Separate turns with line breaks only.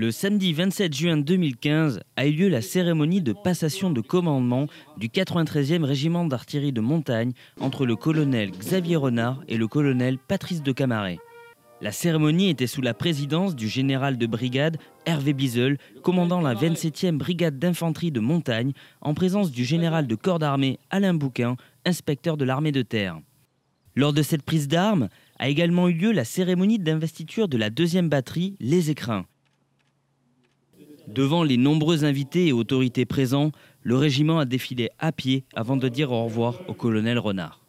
Le samedi 27 juin 2015 a eu lieu la cérémonie de passation de commandement du 93e régiment d'artillerie de montagne entre le colonel Xavier Renard et le colonel Patrice de Camaret. La cérémonie était sous la présidence du général de brigade Hervé Bizel, commandant la 27e brigade d'infanterie de montagne, en présence du général de corps d'armée Alain Bouquin, inspecteur de l'armée de terre. Lors de cette prise d'armes, a également eu lieu la cérémonie d'investiture de la deuxième batterie, Les Écrins. Devant les nombreux invités et autorités présents, le régiment a défilé à pied
avant de dire au revoir au colonel Renard.